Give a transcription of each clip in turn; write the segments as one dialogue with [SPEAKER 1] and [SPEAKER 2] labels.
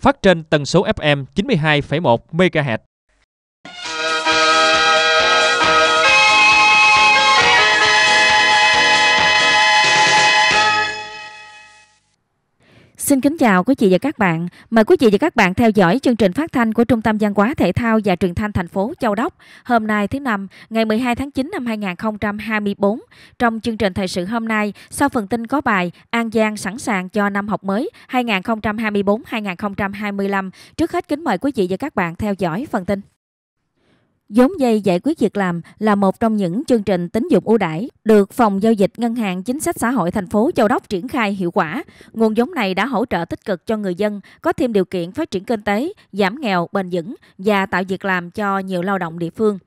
[SPEAKER 1] phát trên tần số FM 92,1 MHz Xin kính chào quý vị và các bạn. Mời quý vị và các bạn theo dõi chương trình phát thanh của Trung tâm Văn hóa Thể thao và Truyền thanh thành phố Châu Đốc. Hôm nay thứ năm, ngày 12 tháng 9 năm 2024. Trong chương trình thời sự hôm nay, sau phần tin có bài An Giang sẵn sàng cho năm học mới 2024-2025. Trước hết kính mời quý vị và các bạn theo dõi phần tin. Giống dây giải quyết việc làm là một trong những chương trình tín dụng ưu đãi được Phòng Giao dịch Ngân hàng Chính sách Xã hội thành phố Châu Đốc triển khai hiệu quả. Nguồn giống này đã hỗ trợ tích cực cho người dân có thêm điều kiện phát triển kinh tế, giảm nghèo bền vững và tạo việc làm cho nhiều lao động địa phương.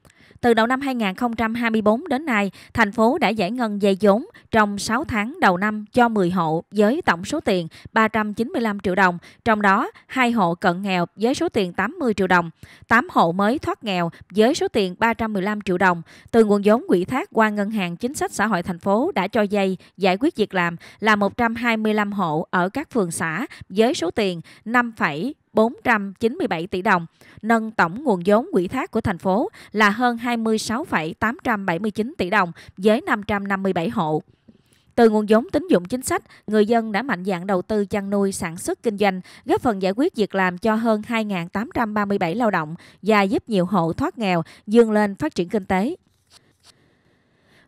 [SPEAKER 1] Từ đầu năm 2024 đến nay, thành phố đã giải ngân dây vốn trong 6 tháng đầu năm cho 10 hộ với tổng số tiền 395 triệu đồng, trong đó 2 hộ cận nghèo với số tiền 80 triệu đồng, 8 hộ mới thoát nghèo với số tiền 315 triệu đồng. Từ nguồn vốn quỹ thác qua Ngân hàng Chính sách Xã hội thành phố đã cho dây giải quyết việc làm là 125 hộ ở các phường xã với số tiền 5, 497 tỷ đồng, nâng tổng nguồn vốn quỹ thác của thành phố là hơn 26,879 tỷ đồng với 557 hộ. Từ nguồn vốn tín dụng chính sách, người dân đã mạnh dạn đầu tư chăn nuôi, sản xuất kinh doanh, góp phần giải quyết việc làm cho hơn 2.837 lao động và giúp nhiều hộ thoát nghèo, dương lên phát triển kinh tế.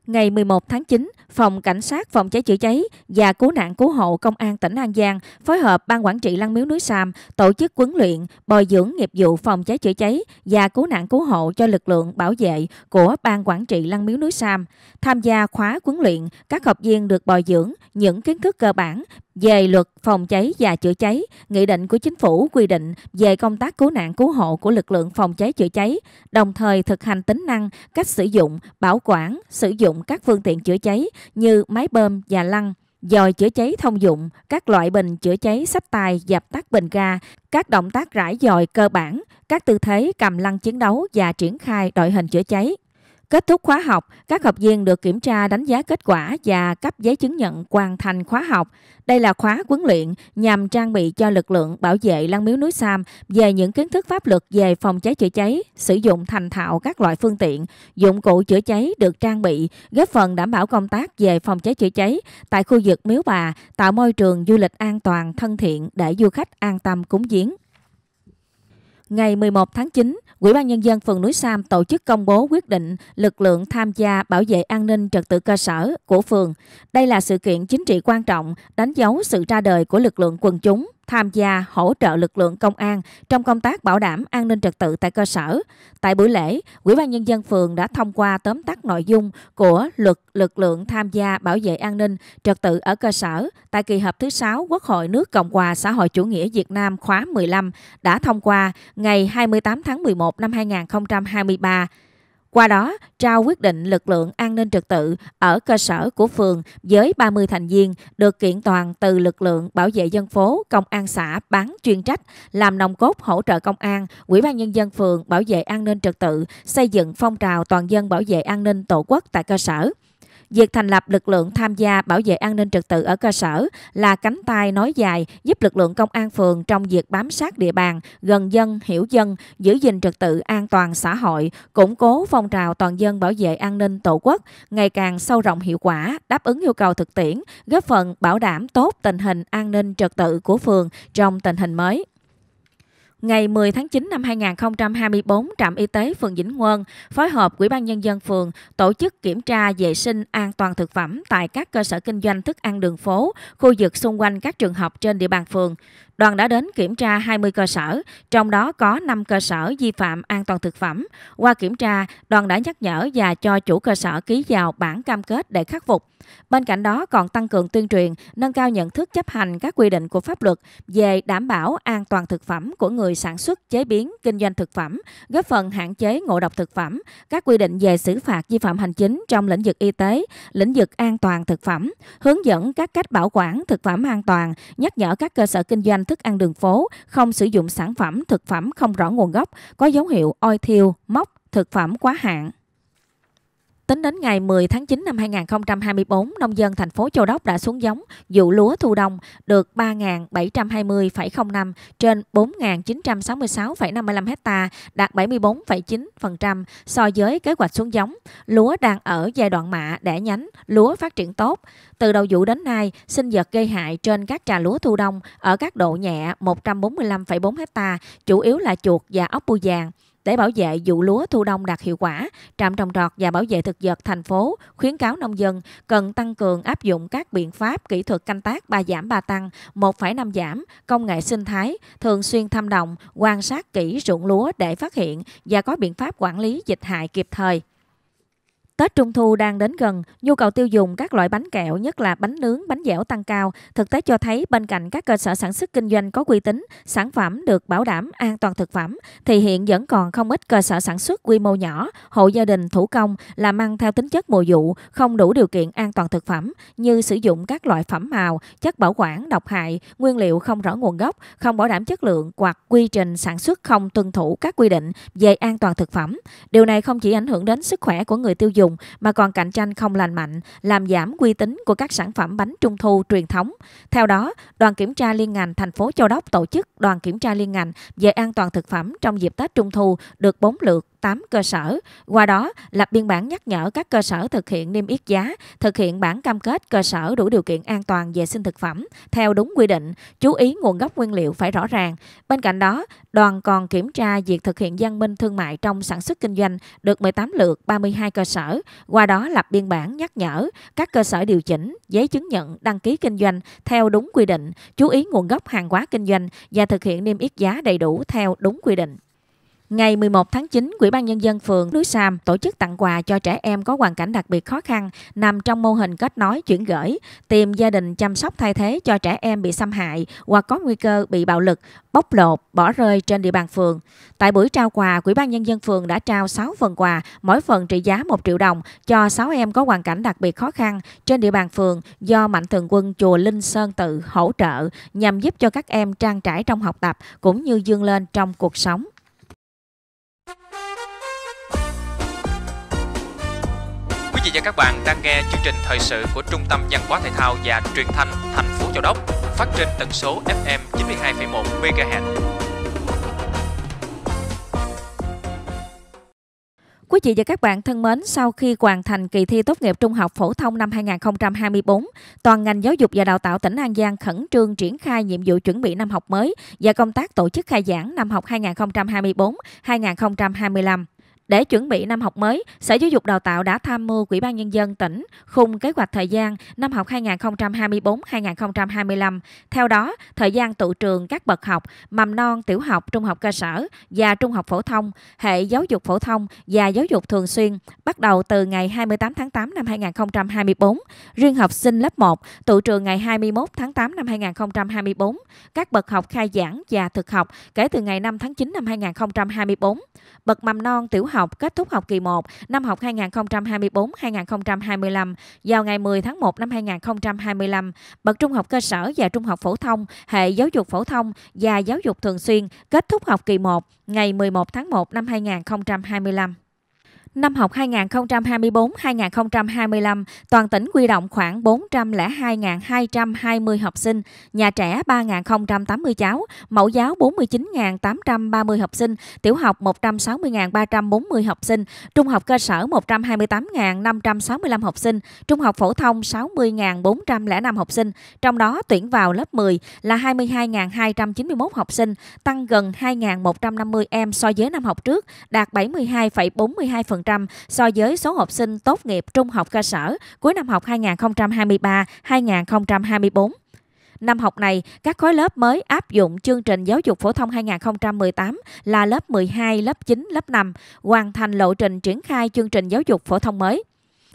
[SPEAKER 1] Ngày 11 tháng 9, Phòng Cảnh sát Phòng cháy chữa cháy và Cứu nạn Cứu hộ Công an tỉnh An Giang phối hợp Ban Quản trị Lăng Miếu Núi Sam tổ chức huấn luyện, bồi dưỡng nghiệp vụ phòng cháy chữa cháy và cứu nạn cứu hộ cho lực lượng bảo vệ của Ban Quản trị Lăng Miếu Núi Sam. Tham gia khóa huấn luyện, các học viên được bồi dưỡng những kiến thức cơ bản về luật phòng cháy và chữa cháy, nghị định của chính phủ quy định về công tác cứu nạn cứu hộ của lực lượng phòng cháy chữa cháy, đồng thời thực hành tính năng, cách sử dụng, bảo quản, sử dụng dụng các phương tiện chữa cháy như máy bơm và lăn, dòi chữa cháy thông dụng, các loại bình chữa cháy sách tài, dập tắt bình ga, các động tác rải dòi cơ bản, các tư thế cầm lăn chiến đấu và triển khai đội hình chữa cháy. Kết thúc khóa học, các học viên được kiểm tra đánh giá kết quả và cấp giấy chứng nhận hoàn thành khóa học. Đây là khóa huấn luyện nhằm trang bị cho lực lượng bảo vệ lăng miếu núi Sam về những kiến thức pháp luật về phòng cháy chữa cháy, sử dụng thành thạo các loại phương tiện, dụng cụ chữa cháy được trang bị, góp phần đảm bảo công tác về phòng cháy chữa cháy tại khu vực miếu bà, tạo môi trường du lịch an toàn, thân thiện để du khách an tâm cúng giếng. Ngày 11 tháng 9, Ủy ban Nhân dân phường Núi Sam tổ chức công bố quyết định lực lượng tham gia bảo vệ an ninh trật tự cơ sở của phường. Đây là sự kiện chính trị quan trọng, đánh dấu sự ra đời của lực lượng quần chúng, tham gia hỗ trợ lực lượng công an trong công tác bảo đảm an ninh trật tự tại cơ sở. Tại buổi lễ, Ủy ban nhân dân phường đã thông qua tóm tắt nội dung của luật lực lượng tham gia bảo vệ an ninh trật tự ở cơ sở tại kỳ họp thứ 6 Quốc hội nước Cộng hòa xã hội chủ nghĩa Việt Nam khóa 15 đã thông qua ngày 28 tháng 11 năm 2023. Qua đó, trao quyết định lực lượng an ninh trật tự ở cơ sở của phường với 30 thành viên được kiện toàn từ lực lượng bảo vệ dân phố, công an xã bán chuyên trách, làm nòng cốt hỗ trợ công an, ủy ban nhân dân phường bảo vệ an ninh trật tự, xây dựng phong trào toàn dân bảo vệ an ninh tổ quốc tại cơ sở. Việc thành lập lực lượng tham gia bảo vệ an ninh trật tự ở cơ sở là cánh tay nói dài giúp lực lượng công an phường trong việc bám sát địa bàn, gần dân, hiểu dân, giữ gìn trật tự an toàn xã hội, củng cố phong trào toàn dân bảo vệ an ninh tổ quốc, ngày càng sâu rộng hiệu quả, đáp ứng yêu cầu thực tiễn, góp phần bảo đảm tốt tình hình an ninh trật tự của phường trong tình hình mới. Ngày 10 tháng 9 năm 2024, trạm y tế phường Vĩnh Ngân phối hợp Ủy ban nhân dân phường tổ chức kiểm tra vệ sinh an toàn thực phẩm tại các cơ sở kinh doanh thức ăn đường phố, khu vực xung quanh các trường học trên địa bàn phường. Đoàn đã đến kiểm tra 20 cơ sở, trong đó có 5 cơ sở vi phạm an toàn thực phẩm. Qua kiểm tra, đoàn đã nhắc nhở và cho chủ cơ sở ký vào bản cam kết để khắc phục. Bên cạnh đó còn tăng cường tuyên truyền, nâng cao nhận thức chấp hành các quy định của pháp luật về đảm bảo an toàn thực phẩm của người sản xuất, chế biến, kinh doanh thực phẩm, góp phần hạn chế ngộ độc thực phẩm, các quy định về xử phạt vi phạm hành chính trong lĩnh vực y tế, lĩnh vực an toàn thực phẩm, hướng dẫn các cách bảo quản thực phẩm an toàn, nhắc nhở các cơ sở kinh doanh thức ăn đường phố, không sử dụng sản phẩm thực phẩm không rõ nguồn gốc, có dấu hiệu oi thiêu, móc, thực phẩm quá hạn. Tính đến ngày 10 tháng 9 năm 2024, nông dân thành phố Châu Đốc đã xuống giống vụ lúa thu đông được 3.720,05 trên 4.966,55 ha, đạt 74,9% so với kế hoạch xuống giống. Lúa đang ở giai đoạn mạ đẻ nhánh, lúa phát triển tốt. Từ đầu vụ đến nay, sinh vật gây hại trên các trà lúa thu đông ở các độ nhẹ 145,4 ha, chủ yếu là chuột và ốc bu vàng. Để bảo vệ vụ lúa thu đông đạt hiệu quả, trạm trồng trọt và bảo vệ thực vật thành phố khuyến cáo nông dân cần tăng cường áp dụng các biện pháp kỹ thuật canh tác 3 giảm 3 tăng, 1,5 giảm, công nghệ sinh thái, thường xuyên thăm đồng, quan sát kỹ ruộng lúa để phát hiện và có biện pháp quản lý dịch hại kịp thời. Tết Trung Thu đang đến gần, nhu cầu tiêu dùng các loại bánh kẹo nhất là bánh nướng, bánh dẻo tăng cao. Thực tế cho thấy bên cạnh các cơ sở sản xuất kinh doanh có uy tín, sản phẩm được bảo đảm an toàn thực phẩm, thì hiện vẫn còn không ít cơ sở sản xuất quy mô nhỏ, hộ gia đình thủ công, là mang theo tính chất mùa vụ, không đủ điều kiện an toàn thực phẩm như sử dụng các loại phẩm màu, chất bảo quản, độc hại, nguyên liệu không rõ nguồn gốc, không bảo đảm chất lượng hoặc quy trình sản xuất không tuân thủ các quy định về an toàn thực phẩm. Điều này không chỉ ảnh hưởng đến sức khỏe của người tiêu dùng dùng mà còn cạnh tranh không lành mạnh, làm giảm uy tín của các sản phẩm bánh trung thu truyền thống. Theo đó, đoàn kiểm tra liên ngành thành phố Châu Đốc tổ chức đoàn kiểm tra liên ngành về an toàn thực phẩm trong dịp Tết Trung thu được 4 lượt 8 cơ sở, qua đó lập biên bản nhắc nhở các cơ sở thực hiện niêm yết giá, thực hiện bản cam kết cơ sở đủ điều kiện an toàn vệ sinh thực phẩm theo đúng quy định, chú ý nguồn gốc nguyên liệu phải rõ ràng. Bên cạnh đó, đoàn còn kiểm tra việc thực hiện gian minh thương mại trong sản xuất kinh doanh được 18 lượt 32 cơ sở, qua đó lập biên bản nhắc nhở các cơ sở điều chỉnh giấy chứng nhận đăng ký kinh doanh theo đúng quy định, chú ý nguồn gốc hàng hóa kinh doanh và thực hiện niêm yết giá đầy đủ theo đúng quy định. Ngày 11 tháng 9, Quỹ ban Nhân dân phường Núi Sam tổ chức tặng quà cho trẻ em có hoàn cảnh đặc biệt khó khăn nằm trong mô hình kết nối chuyển gửi, tìm gia đình chăm sóc thay thế cho trẻ em bị xâm hại hoặc có nguy cơ bị bạo lực, bóc lột, bỏ rơi trên địa bàn phường. Tại buổi trao quà, Quỹ ban Nhân dân phường đã trao 6 phần quà, mỗi phần trị giá 1 triệu đồng cho 6 em có hoàn cảnh đặc biệt khó khăn trên địa bàn phường do Mạnh Thường quân Chùa Linh Sơn Tự hỗ trợ nhằm giúp cho các em trang trải trong học tập cũng như dương lên trong cuộc sống. và các bạn đang nghe chương trình thời sự của Trung tâm Văn hóa Thể thao và Truyền thanh thành phố Châu Đốc phát trên tần số FM 92,1 MHz. Quý vị và các bạn thân mến, sau khi hoàn thành kỳ thi tốt nghiệp trung học phổ thông năm 2024, toàn ngành giáo dục và đào tạo tỉnh An Giang khẩn trương triển khai nhiệm vụ chuẩn bị năm học mới và công tác tổ chức khai giảng năm học 2024-2025. Để chuẩn bị năm học mới, Sở Giáo dục Đào tạo đã tham mưu Ủy ban Nhân dân tỉnh khung kế hoạch thời gian năm học 2024-2025. Theo đó, thời gian tụ trường các bậc học mầm non, tiểu học, trung học cơ sở và trung học phổ thông, hệ giáo dục phổ thông và giáo dục thường xuyên bắt đầu từ ngày 28 tháng 8 năm 2024. Riêng học sinh lớp 1 tụ trường ngày 21 tháng 8 năm 2024. Các bậc học khai giảng và thực học kể từ ngày 5 tháng 9 năm 2024. Bậc mầm non tiểu học kết thúc học kỳ 1 năm học 2024-2025 vào ngày 10 tháng 1 năm 2025. Bậc trung học cơ sở và trung học phổ thông, hệ giáo dục phổ thông và giáo dục thường xuyên kết thúc học kỳ 1 ngày 11 tháng 1 năm 2025. Năm học 2024-2025, toàn tỉnh quy động khoảng 402.220 học sinh, nhà trẻ 3.080 cháu, mẫu giáo 49.830 học sinh, tiểu học 160.340 học sinh, trung học cơ sở 128.565 học sinh, trung học phổ thông 60.405 học sinh, trong đó tuyển vào lớp 10 là 22.291 học sinh, tăng gần 2.150 em so với năm học trước, đạt 72,42% 10% so với số học sinh tốt nghiệp trung học cơ sở cuối năm học 2023-2024. Năm học này, các khối lớp mới áp dụng chương trình giáo dục phổ thông 2018 là lớp 12, lớp 9, lớp 5, hoàn thành lộ trình triển khai chương trình giáo dục phổ thông mới.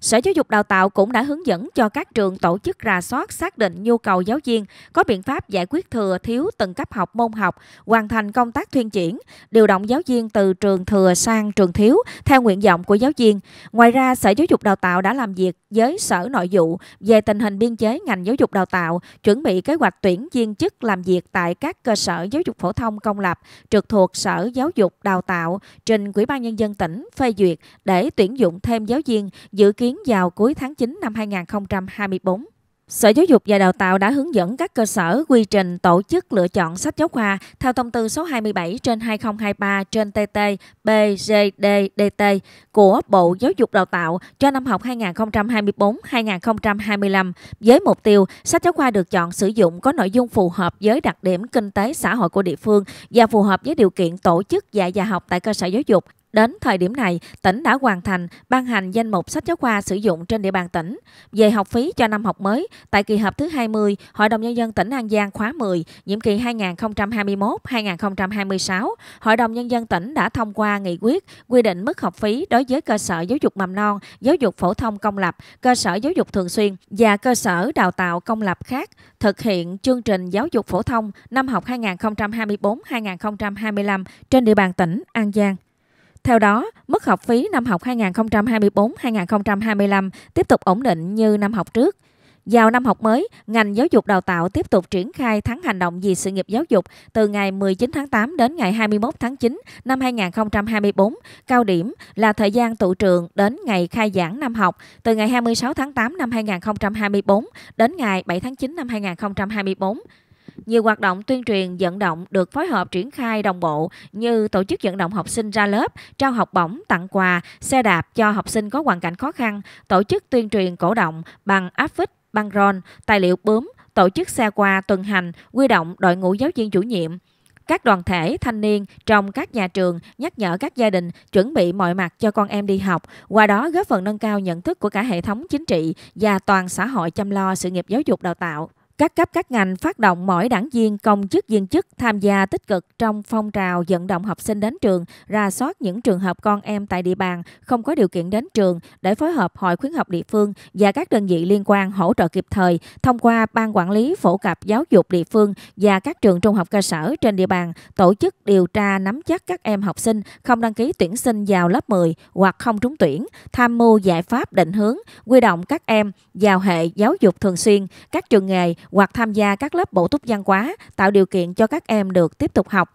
[SPEAKER 1] Sở Giáo dục Đào tạo cũng đã hướng dẫn cho các trường tổ chức rà soát xác định nhu cầu giáo viên, có biện pháp giải quyết thừa thiếu từng cấp học môn học, hoàn thành công tác thuyên chuyển, điều động giáo viên từ trường thừa sang trường thiếu theo nguyện vọng của giáo viên. Ngoài ra, Sở Giáo dục Đào tạo đã làm việc với Sở Nội vụ về tình hình biên chế ngành giáo dục đào tạo, chuẩn bị kế hoạch tuyển viên chức làm việc tại các cơ sở giáo dục phổ thông công lập trực thuộc Sở Giáo dục Đào tạo trình Ủy ban nhân dân tỉnh phê duyệt để tuyển dụng thêm giáo viên dự kiến kiến vào cuối tháng 9 năm 2024. Sở Giáo dục và Đào tạo đã hướng dẫn các cơ sở quy trình tổ chức lựa chọn sách giáo khoa theo thông tư số 27 trên 2023 trên TT BGDDT của Bộ Giáo dục Đào tạo cho năm học 2024-2025 với mục tiêu sách giáo khoa được chọn sử dụng có nội dung phù hợp với đặc điểm kinh tế xã hội của địa phương và phù hợp với điều kiện tổ chức dạy và học tại cơ sở giáo dục Đến thời điểm này, tỉnh đã hoàn thành ban hành danh mục sách giáo khoa sử dụng trên địa bàn tỉnh. Về học phí cho năm học mới, tại kỳ họp thứ 20, Hội đồng Nhân dân tỉnh An Giang khóa 10, nhiệm kỳ 2021-2026, Hội đồng Nhân dân tỉnh đã thông qua nghị quyết quy định mức học phí đối với cơ sở giáo dục mầm non, giáo dục phổ thông công lập, cơ sở giáo dục thường xuyên và cơ sở đào tạo công lập khác thực hiện chương trình giáo dục phổ thông năm học 2024-2025 trên địa bàn tỉnh An Giang. Theo đó, mức học phí năm học 2024-2025 tiếp tục ổn định như năm học trước. Vào năm học mới, ngành giáo dục đào tạo tiếp tục triển khai tháng hành động vì sự nghiệp giáo dục từ ngày 19 tháng 8 đến ngày 21 tháng 9 năm 2024. Cao điểm là thời gian tụ trường đến ngày khai giảng năm học từ ngày 26 tháng 8 năm 2024 đến ngày 7 tháng 9 năm 2024. Nhiều hoạt động tuyên truyền vận động được phối hợp triển khai đồng bộ như tổ chức vận động học sinh ra lớp, trao học bổng, tặng quà, xe đạp cho học sinh có hoàn cảnh khó khăn, tổ chức tuyên truyền cổ động bằng áp phích, băng rôn, tài liệu bướm, tổ chức xe qua tuần hành, quy động đội ngũ giáo viên chủ nhiệm. Các đoàn thể, thanh niên trong các nhà trường nhắc nhở các gia đình chuẩn bị mọi mặt cho con em đi học, qua đó góp phần nâng cao nhận thức của cả hệ thống chính trị và toàn xã hội chăm lo sự nghiệp giáo dục đào tạo các cấp các ngành phát động mỗi đảng viên công chức viên chức tham gia tích cực trong phong trào vận động học sinh đến trường, ra soát những trường hợp con em tại địa bàn không có điều kiện đến trường để phối hợp hội khuyến học địa phương và các đơn vị liên quan hỗ trợ kịp thời thông qua ban quản lý phổ cập giáo dục địa phương và các trường trung học cơ sở trên địa bàn tổ chức điều tra nắm chắc các em học sinh không đăng ký tuyển sinh vào lớp 10 hoặc không trúng tuyển, tham mưu giải pháp định hướng, quy động các em vào hệ giáo dục thường xuyên, các trường nghề hoặc tham gia các lớp bổ túc văn hóa tạo điều kiện cho các em được tiếp tục học.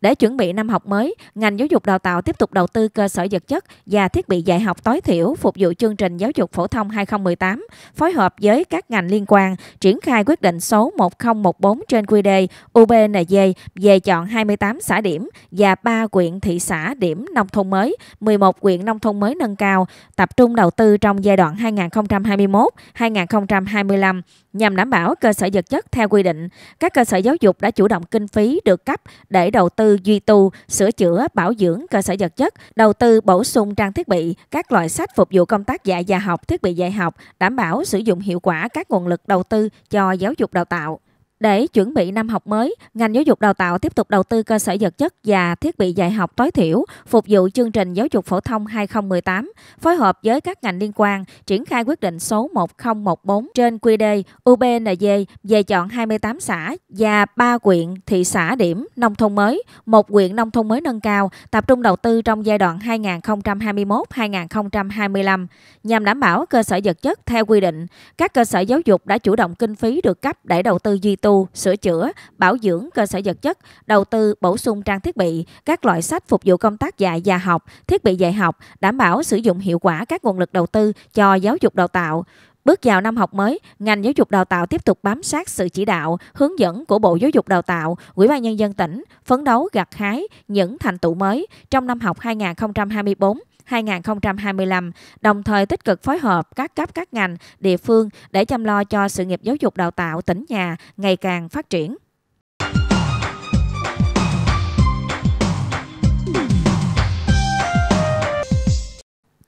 [SPEAKER 1] Để chuẩn bị năm học mới, ngành giáo dục đào tạo tiếp tục đầu tư cơ sở vật chất và thiết bị dạy học tối thiểu phục vụ chương trình giáo dục phổ thông 2018, phối hợp với các ngành liên quan triển khai quyết định số 1014 trên quy đề UBND về chọn 28 xã điểm và 3 quyện thị xã điểm nông thôn mới, 11 quyện nông thôn mới nâng cao, tập trung đầu tư trong giai đoạn 2021-2025 Nhằm đảm bảo cơ sở vật chất theo quy định, các cơ sở giáo dục đã chủ động kinh phí được cấp để đầu tư duy tu, sửa chữa, bảo dưỡng cơ sở vật chất, đầu tư bổ sung trang thiết bị, các loại sách phục vụ công tác dạy và học, thiết bị dạy học, đảm bảo sử dụng hiệu quả các nguồn lực đầu tư cho giáo dục đào tạo. Để chuẩn bị năm học mới, ngành giáo dục đào tạo tiếp tục đầu tư cơ sở vật chất và thiết bị dạy học tối thiểu phục vụ chương trình giáo dục phổ thông 2018, phối hợp với các ngành liên quan triển khai quyết định số 1014 trên QD UBND về chọn 28 xã và 3 quyện thị xã điểm nông thôn mới, một quyện nông thôn mới nâng cao, tập trung đầu tư trong giai đoạn 2021-2025 nhằm đảm bảo cơ sở vật chất theo quy định. Các cơ sở giáo dục đã chủ động kinh phí được cấp để đầu tư duy tu sửa chữa, bảo dưỡng cơ sở vật chất, đầu tư bổ sung trang thiết bị, các loại sách phục vụ công tác dạy và học, thiết bị dạy học, đảm bảo sử dụng hiệu quả các nguồn lực đầu tư cho giáo dục đào tạo. Bước vào năm học mới, ngành giáo dục đào tạo tiếp tục bám sát sự chỉ đạo, hướng dẫn của Bộ Giáo dục Đào tạo, Ủy ban Nhân dân tỉnh, phấn đấu gặt hái những thành tựu mới trong năm học 2024 2025, đồng thời tích cực phối hợp các cấp các ngành, địa phương để chăm lo cho sự nghiệp giáo dục đào tạo tỉnh nhà ngày càng phát triển.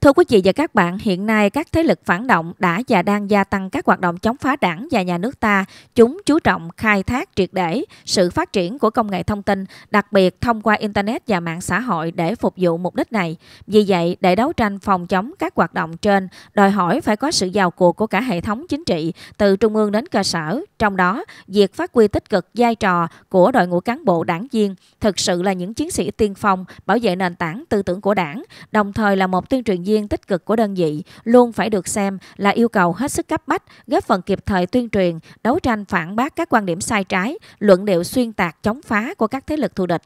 [SPEAKER 1] Thưa quý vị và các bạn, hiện nay các thế lực phản động đã và đang gia tăng các hoạt động chống phá đảng và nhà nước ta. Chúng chú trọng khai thác triệt để sự phát triển của công nghệ thông tin, đặc biệt thông qua Internet và mạng xã hội để phục vụ mục đích này. Vì vậy, để đấu tranh phòng chống các hoạt động trên, đòi hỏi phải có sự vào cuộc của cả hệ thống chính trị, từ trung ương đến cơ sở. Trong đó, việc phát huy tích cực vai trò của đội ngũ cán bộ đảng viên thực sự là những chiến sĩ tiên phong bảo vệ nền tảng tư tưởng của đảng, đồng thời là một tuyên truyền viên viên tích cực của đơn vị luôn phải được xem là yêu cầu hết sức cấp bách, góp phần kịp thời tuyên truyền, đấu tranh phản bác các quan điểm sai trái, luận điệu xuyên tạc chống phá của các thế lực thù địch.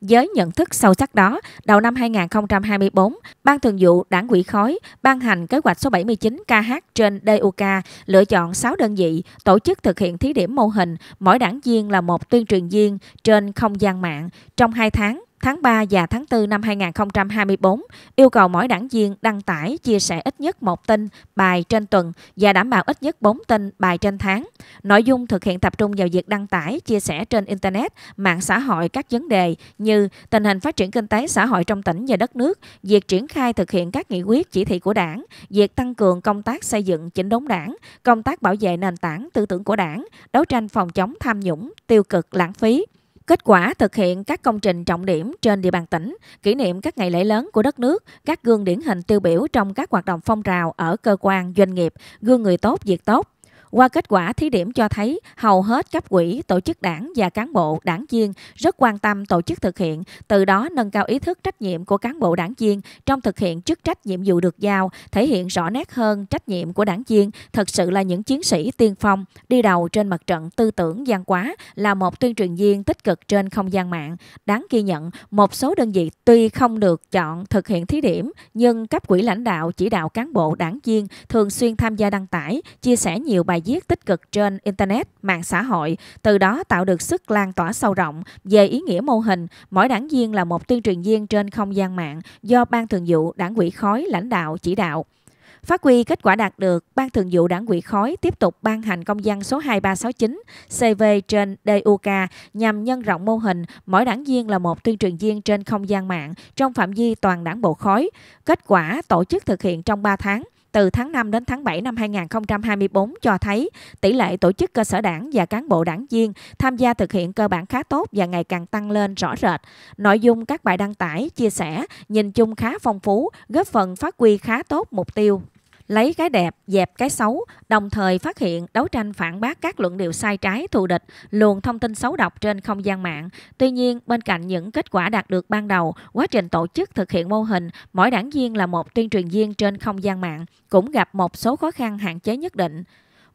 [SPEAKER 1] Với nhận thức sâu sắc đó, đầu năm 2024, Ban Thường vụ Đảng ủy khối ban hành kế hoạch số 79 KH trên DUK lựa chọn 6 đơn vị tổ chức thực hiện thí điểm mô hình mỗi đảng viên là một tuyên truyền viên trên không gian mạng trong 2 tháng tháng 3 và tháng 4 năm 2024 yêu cầu mỗi đảng viên đăng tải chia sẻ ít nhất một tin bài trên tuần và đảm bảo ít nhất 4 tin bài trên tháng. Nội dung thực hiện tập trung vào việc đăng tải, chia sẻ trên Internet, mạng xã hội các vấn đề như tình hình phát triển kinh tế xã hội trong tỉnh và đất nước, việc triển khai thực hiện các nghị quyết chỉ thị của đảng, việc tăng cường công tác xây dựng chỉnh đốn đảng, công tác bảo vệ nền tảng tư tưởng của đảng, đấu tranh phòng chống tham nhũng, tiêu cực, lãng phí. Kết quả thực hiện các công trình trọng điểm trên địa bàn tỉnh, kỷ niệm các ngày lễ lớn của đất nước, các gương điển hình tiêu biểu trong các hoạt động phong trào ở cơ quan, doanh nghiệp, gương người tốt, việc tốt, qua kết quả thí điểm cho thấy, hầu hết cấp quỹ, tổ chức đảng và cán bộ, đảng viên rất quan tâm tổ chức thực hiện, từ đó nâng cao ý thức trách nhiệm của cán bộ đảng viên trong thực hiện chức trách nhiệm vụ được giao, thể hiện rõ nét hơn trách nhiệm của đảng viên, thật sự là những chiến sĩ tiên phong, đi đầu trên mặt trận tư tưởng gian quá, là một tuyên truyền viên tích cực trên không gian mạng. Đáng ghi nhận, một số đơn vị tuy không được chọn thực hiện thí điểm, nhưng cấp quỹ lãnh đạo chỉ đạo cán bộ, đảng viên thường xuyên tham gia đăng tải, chia sẻ nhiều bài bài viết tích cực trên Internet, mạng xã hội, từ đó tạo được sức lan tỏa sâu rộng về ý nghĩa mô hình. Mỗi đảng viên là một tuyên truyền viên trên không gian mạng do Ban Thường vụ Đảng ủy khối lãnh đạo chỉ đạo. Phát huy kết quả đạt được, Ban Thường vụ Đảng ủy khối tiếp tục ban hành công văn số 2369 CV trên DUK nhằm nhân rộng mô hình mỗi đảng viên là một tuyên truyền viên trên không gian mạng trong phạm vi toàn đảng bộ khối. Kết quả tổ chức thực hiện trong 3 tháng – từ tháng 5 đến tháng 7 năm 2024 cho thấy tỷ lệ tổ chức cơ sở đảng và cán bộ đảng viên tham gia thực hiện cơ bản khá tốt và ngày càng tăng lên rõ rệt. Nội dung các bài đăng tải, chia sẻ nhìn chung khá phong phú, góp phần phát huy khá tốt mục tiêu lấy cái đẹp, dẹp cái xấu, đồng thời phát hiện, đấu tranh phản bác các luận điệu sai trái, thù địch, luồng thông tin xấu độc trên không gian mạng. Tuy nhiên, bên cạnh những kết quả đạt được ban đầu, quá trình tổ chức thực hiện mô hình, mỗi đảng viên là một tuyên truyền viên trên không gian mạng, cũng gặp một số khó khăn hạn chế nhất định.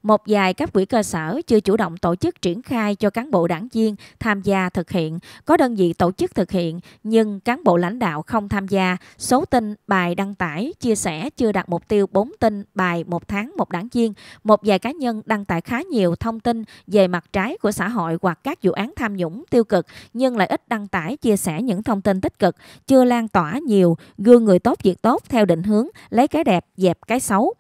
[SPEAKER 1] Một vài các quỹ cơ sở chưa chủ động tổ chức triển khai cho cán bộ đảng viên tham gia thực hiện, có đơn vị tổ chức thực hiện nhưng cán bộ lãnh đạo không tham gia, số tin bài đăng tải, chia sẻ chưa đạt mục tiêu 4 tin bài một tháng một đảng viên. Một vài cá nhân đăng tải khá nhiều thông tin về mặt trái của xã hội hoặc các vụ án tham nhũng tiêu cực nhưng lại ít đăng tải chia sẻ những thông tin tích cực, chưa lan tỏa nhiều, gương người tốt việc tốt theo định hướng lấy cái đẹp dẹp cái xấu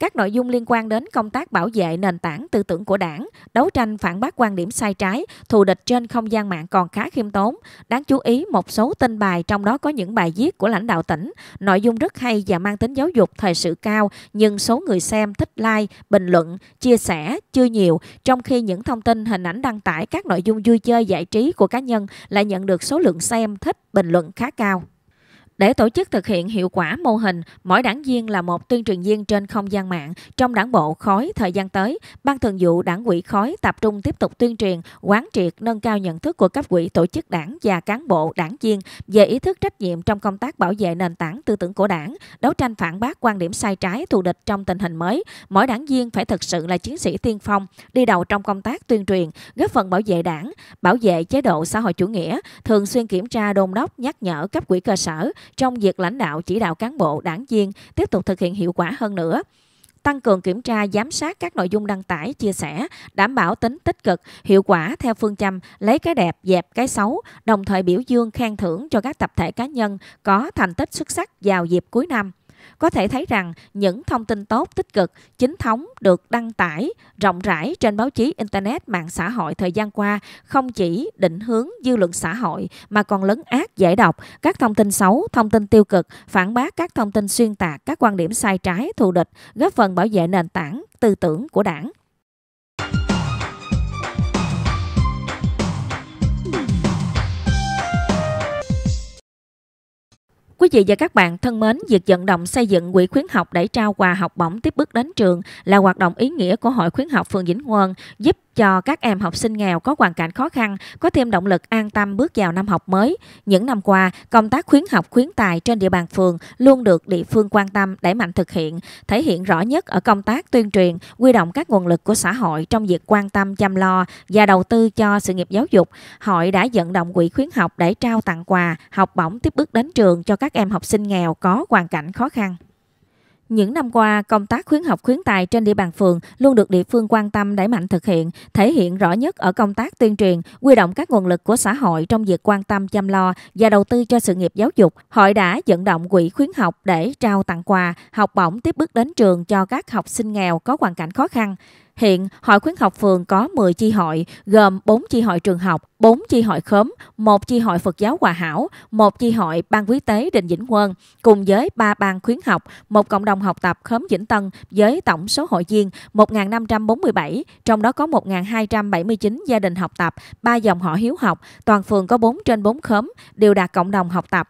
[SPEAKER 1] các nội dung liên quan đến công tác bảo vệ nền tảng tư tưởng của đảng, đấu tranh phản bác quan điểm sai trái, thù địch trên không gian mạng còn khá khiêm tốn. Đáng chú ý, một số tin bài trong đó có những bài viết của lãnh đạo tỉnh, nội dung rất hay và mang tính giáo dục thời sự cao, nhưng số người xem thích like, bình luận, chia sẻ chưa nhiều, trong khi những thông tin hình ảnh đăng tải các nội dung vui chơi giải trí của cá nhân lại nhận được số lượng xem, thích, bình luận khá cao. Để tổ chức thực hiện hiệu quả mô hình, mỗi đảng viên là một tuyên truyền viên trên không gian mạng. Trong đảng bộ khối thời gian tới, Ban Thường vụ Đảng ủy khối tập trung tiếp tục tuyên truyền, quán triệt, nâng cao nhận thức của cấp quỹ tổ chức đảng và cán bộ đảng viên về ý thức trách nhiệm trong công tác bảo vệ nền tảng tư tưởng của đảng, đấu tranh phản bác quan điểm sai trái thù địch trong tình hình mới. Mỗi đảng viên phải thực sự là chiến sĩ tiên phong, đi đầu trong công tác tuyên truyền, góp phần bảo vệ đảng, bảo vệ chế độ xã hội chủ nghĩa, thường xuyên kiểm tra đôn đốc nhắc nhở cấp quỹ cơ sở trong việc lãnh đạo chỉ đạo cán bộ, đảng viên tiếp tục thực hiện hiệu quả hơn nữa tăng cường kiểm tra giám sát các nội dung đăng tải chia sẻ đảm bảo tính tích cực hiệu quả theo phương châm lấy cái đẹp dẹp cái xấu đồng thời biểu dương khen thưởng cho các tập thể cá nhân có thành tích xuất sắc vào dịp cuối năm có thể thấy rằng những thông tin tốt, tích cực, chính thống được đăng tải rộng rãi trên báo chí, Internet, mạng xã hội thời gian qua không chỉ định hướng dư luận xã hội mà còn lấn át giải độc các thông tin xấu, thông tin tiêu cực, phản bác các thông tin xuyên tạc, các quan điểm sai trái, thù địch, góp phần bảo vệ nền tảng tư tưởng của đảng. Quý vị và các bạn thân mến, việc vận động xây dựng quỹ khuyến học để trao quà học bổng tiếp bước đến trường là hoạt động ý nghĩa của Hội khuyến học phường Vĩnh Quang giúp cho các em học sinh nghèo có hoàn cảnh khó khăn có thêm động lực an tâm bước vào năm học mới. Những năm qua, công tác khuyến học khuyến tài trên địa bàn phường luôn được địa phương quan tâm đẩy mạnh thực hiện, thể hiện rõ nhất ở công tác tuyên truyền, quy động các nguồn lực của xã hội trong việc quan tâm chăm lo và đầu tư cho sự nghiệp giáo dục. Hội đã vận động quỹ khuyến học để trao tặng quà, học bổng tiếp bước đến trường cho các em học sinh nghèo có hoàn cảnh khó khăn. Những năm qua, công tác khuyến học khuyến tài trên địa bàn phường luôn được địa phương quan tâm đẩy mạnh thực hiện, thể hiện rõ nhất ở công tác tuyên truyền, huy động các nguồn lực của xã hội trong việc quan tâm chăm lo và đầu tư cho sự nghiệp giáo dục. Hội đã vận động quỹ khuyến học để trao tặng quà, học bổng tiếp bước đến trường cho các học sinh nghèo có hoàn cảnh khó khăn. Hiện, Hội khuyến học phường có 10 chi hội, gồm 4 chi hội trường học, 4 chi hội khóm, 1 chi hội Phật giáo Hòa Hảo, 1 chi hội Ban Quý tế Định Dĩnh Quân, cùng với 3 ban khuyến học, một cộng đồng học tập khóm Vĩnh Tân với tổng số hội viên 1.547, trong đó có 1.279 gia đình học tập, 3 dòng họ hiếu học, toàn phường có 4 trên 4 khóm, đều đạt cộng đồng học tập.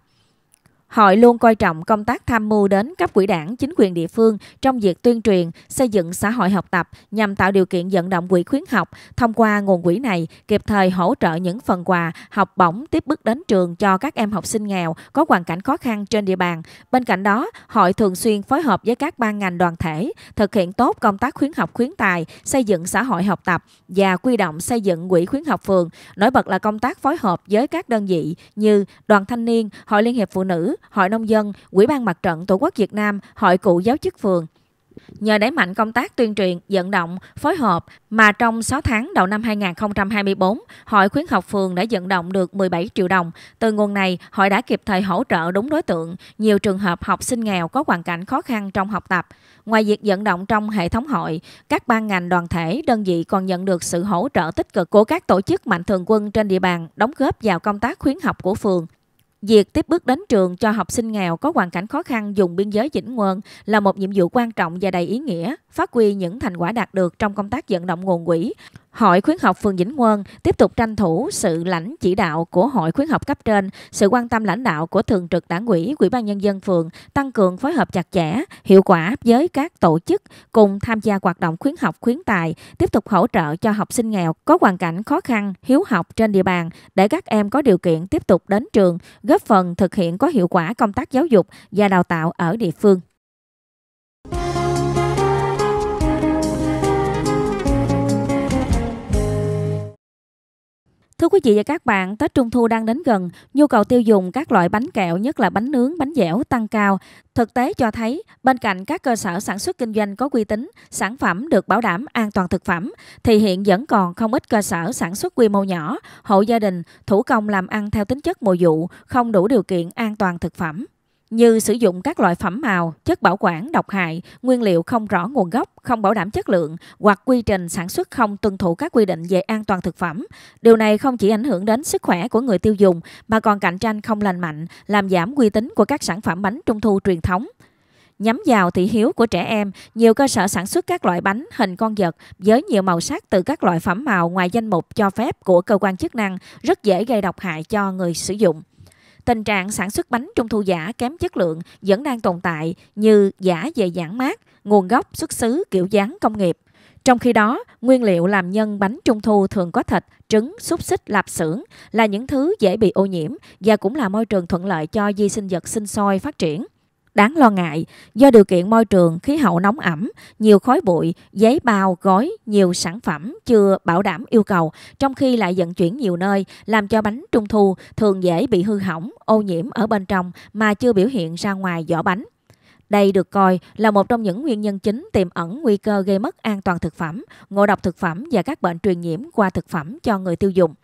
[SPEAKER 1] Hội luôn coi trọng công tác tham mưu đến các quỹ đảng, chính quyền địa phương trong việc tuyên truyền, xây dựng xã hội học tập nhằm tạo điều kiện vận động quỹ khuyến học. Thông qua nguồn quỹ này, kịp thời hỗ trợ những phần quà, học bổng tiếp bước đến trường cho các em học sinh nghèo có hoàn cảnh khó khăn trên địa bàn. Bên cạnh đó, hội thường xuyên phối hợp với các ban ngành đoàn thể, thực hiện tốt công tác khuyến học khuyến tài, xây dựng xã hội học tập và quy động xây dựng quỹ khuyến học phường. Nổi bật là công tác phối hợp với các đơn vị như Đoàn Thanh niên, Hội Liên hiệp Phụ nữ, Hội Nông dân, Quỹ ban Mặt trận Tổ quốc Việt Nam, Hội Cựu Giáo chức phường. Nhờ đẩy mạnh công tác tuyên truyền, vận động, phối hợp mà trong 6 tháng đầu năm 2024, Hội khuyến học phường đã vận động được 17 triệu đồng. Từ nguồn này, hội đã kịp thời hỗ trợ đúng đối tượng nhiều trường hợp học sinh nghèo có hoàn cảnh khó khăn trong học tập. Ngoài việc vận động trong hệ thống hội, các ban ngành đoàn thể, đơn vị còn nhận được sự hỗ trợ tích cực của các tổ chức mạnh thường quân trên địa bàn đóng góp vào công tác khuyến học của phường. Việc tiếp bước đến trường cho học sinh nghèo có hoàn cảnh khó khăn dùng biên giới Vĩnh Nguồn là một nhiệm vụ quan trọng và đầy ý nghĩa, phát huy những thành quả đạt được trong công tác vận động nguồn quỹ, Hội khuyến học phường Vĩnh Quân tiếp tục tranh thủ sự lãnh chỉ đạo của Hội khuyến học cấp trên, sự quan tâm lãnh đạo của Thường trực Đảng ủy, Ủy ban nhân dân phường, tăng cường phối hợp chặt chẽ, hiệu quả với các tổ chức cùng tham gia hoạt động khuyến học khuyến tài, tiếp tục hỗ trợ cho học sinh nghèo có hoàn cảnh khó khăn, hiếu học trên địa bàn để các em có điều kiện tiếp tục đến trường, góp phần thực hiện có hiệu quả công tác giáo dục và đào tạo ở địa phương. Thưa quý vị và các bạn, Tết Trung Thu đang đến gần, nhu cầu tiêu dùng các loại bánh kẹo nhất là bánh nướng, bánh dẻo tăng cao. Thực tế cho thấy, bên cạnh các cơ sở sản xuất kinh doanh có uy tín, sản phẩm được bảo đảm an toàn thực phẩm, thì hiện vẫn còn không ít cơ sở sản xuất quy mô nhỏ, hộ gia đình, thủ công làm ăn theo tính chất mùa vụ, không đủ điều kiện an toàn thực phẩm như sử dụng các loại phẩm màu, chất bảo quản độc hại, nguyên liệu không rõ nguồn gốc, không bảo đảm chất lượng hoặc quy trình sản xuất không tuân thủ các quy định về an toàn thực phẩm. Điều này không chỉ ảnh hưởng đến sức khỏe của người tiêu dùng mà còn cạnh tranh không lành mạnh, làm giảm uy tín của các sản phẩm bánh trung thu truyền thống. Nhắm vào thị hiếu của trẻ em, nhiều cơ sở sản xuất các loại bánh hình con vật với nhiều màu sắc từ các loại phẩm màu ngoài danh mục cho phép của cơ quan chức năng rất dễ gây độc hại cho người sử dụng. Tình trạng sản xuất bánh trung thu giả kém chất lượng vẫn đang tồn tại như giả về giảng mát, nguồn gốc, xuất xứ, kiểu dáng công nghiệp. Trong khi đó, nguyên liệu làm nhân bánh trung thu thường có thịt, trứng, xúc xích, lạp xưởng là những thứ dễ bị ô nhiễm và cũng là môi trường thuận lợi cho vi sinh vật sinh sôi phát triển. Đáng lo ngại, do điều kiện môi trường khí hậu nóng ẩm, nhiều khói bụi, giấy bao, gói, nhiều sản phẩm chưa bảo đảm yêu cầu, trong khi lại vận chuyển nhiều nơi, làm cho bánh trung thu thường dễ bị hư hỏng, ô nhiễm ở bên trong mà chưa biểu hiện ra ngoài vỏ bánh. Đây được coi là một trong những nguyên nhân chính tiềm ẩn nguy cơ gây mất an toàn thực phẩm, ngộ độc thực phẩm và các bệnh truyền nhiễm qua thực phẩm cho người tiêu dùng.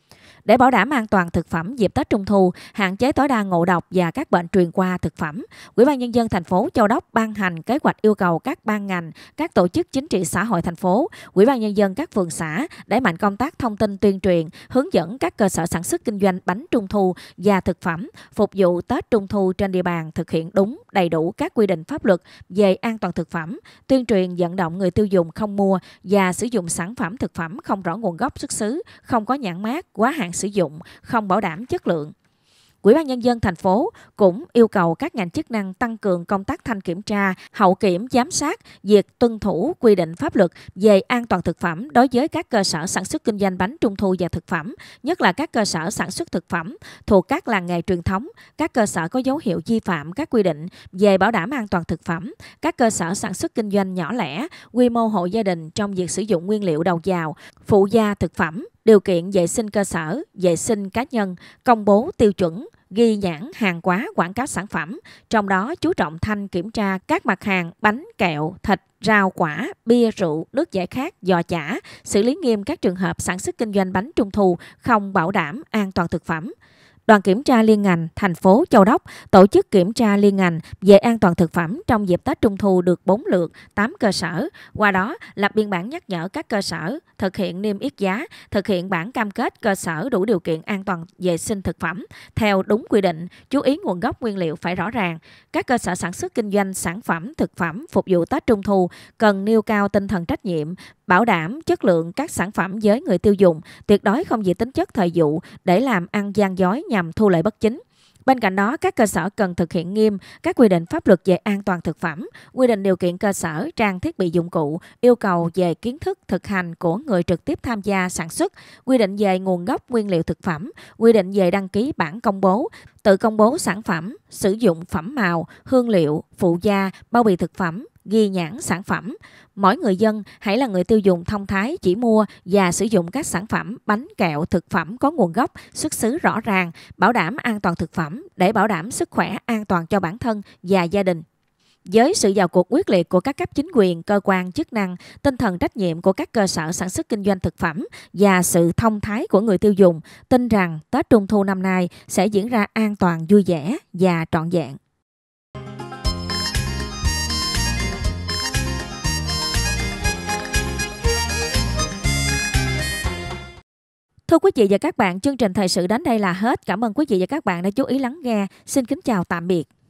[SPEAKER 1] Để bảo đảm an toàn thực phẩm dịp Tết Trung thu, hạn chế tối đa ngộ độc và các bệnh truyền qua thực phẩm, Ủy ban nhân dân thành phố Châu Đốc ban hành kế hoạch yêu cầu các ban ngành, các tổ chức chính trị xã hội thành phố, Ủy ban nhân dân các phường xã đẩy mạnh công tác thông tin tuyên truyền, hướng dẫn các cơ sở sản xuất kinh doanh bánh trung thu và thực phẩm phục vụ Tết Trung thu trên địa bàn thực hiện đúng, đầy đủ các quy định pháp luật về an toàn thực phẩm, tuyên truyền vận động người tiêu dùng không mua và sử dụng sản phẩm thực phẩm không rõ nguồn gốc xuất xứ, không có nhãn mát, quá hạn sử dụng, không bảo đảm chất lượng. Quỹ ban nhân dân thành phố cũng yêu cầu các ngành chức năng tăng cường công tác thanh kiểm tra, hậu kiểm giám sát việc tuân thủ quy định pháp luật về an toàn thực phẩm đối với các cơ sở sản xuất kinh doanh bánh trung thu và thực phẩm, nhất là các cơ sở sản xuất thực phẩm thuộc các làng nghề truyền thống, các cơ sở có dấu hiệu vi phạm các quy định về bảo đảm an toàn thực phẩm, các cơ sở sản xuất kinh doanh nhỏ lẻ, quy mô hộ gia đình trong việc sử dụng nguyên liệu đầu vào, phụ gia thực phẩm, điều kiện vệ sinh cơ sở, vệ sinh cá nhân, công bố tiêu chuẩn, ghi nhãn hàng quá quảng cáo sản phẩm, trong đó chú trọng thanh kiểm tra các mặt hàng bánh, kẹo, thịt, rau quả, bia rượu, nước giải khát, giò chả, xử lý nghiêm các trường hợp sản xuất kinh doanh bánh trung thu không bảo đảm an toàn thực phẩm, Đoàn kiểm tra liên ngành thành phố Châu Đốc tổ chức kiểm tra liên ngành về an toàn thực phẩm trong dịp Tết Trung thu được 4 lượt 8 cơ sở, qua đó lập biên bản nhắc nhở các cơ sở thực hiện niêm yết giá, thực hiện bản cam kết cơ sở đủ điều kiện an toàn vệ sinh thực phẩm theo đúng quy định, chú ý nguồn gốc nguyên liệu phải rõ ràng. Các cơ sở sản xuất kinh doanh sản phẩm thực phẩm phục vụ Tết Trung thu cần nêu cao tinh thần trách nhiệm, bảo đảm chất lượng các sản phẩm với người tiêu dùng, tuyệt đối không vì tính chất thời vụ để làm ăn gian dối nhằm thu lợi bất chính. Bên cạnh đó, các cơ sở cần thực hiện nghiêm các quy định pháp luật về an toàn thực phẩm, quy định điều kiện cơ sở, trang thiết bị dụng cụ, yêu cầu về kiến thức thực hành của người trực tiếp tham gia sản xuất, quy định về nguồn gốc nguyên liệu thực phẩm, quy định về đăng ký bản công bố, tự công bố sản phẩm, sử dụng phẩm màu, hương liệu, phụ gia, bao bì thực phẩm, ghi nhãn sản phẩm. Mỗi người dân hãy là người tiêu dùng thông thái chỉ mua và sử dụng các sản phẩm bánh kẹo thực phẩm có nguồn gốc, xuất xứ rõ ràng, bảo đảm an toàn thực phẩm để bảo đảm sức khỏe an toàn cho bản thân và gia đình. Với sự vào cuộc quyết liệt của các cấp chính quyền, cơ quan, chức năng, tinh thần trách nhiệm của các cơ sở sản xuất kinh doanh thực phẩm và sự thông thái của người tiêu dùng, tin rằng Tết Trung Thu năm nay sẽ diễn ra an toàn, vui vẻ và trọn vẹn. Thưa quý vị và các bạn, chương trình thời sự đến đây là hết. Cảm ơn quý vị và các bạn đã chú ý lắng nghe. Xin kính chào tạm biệt.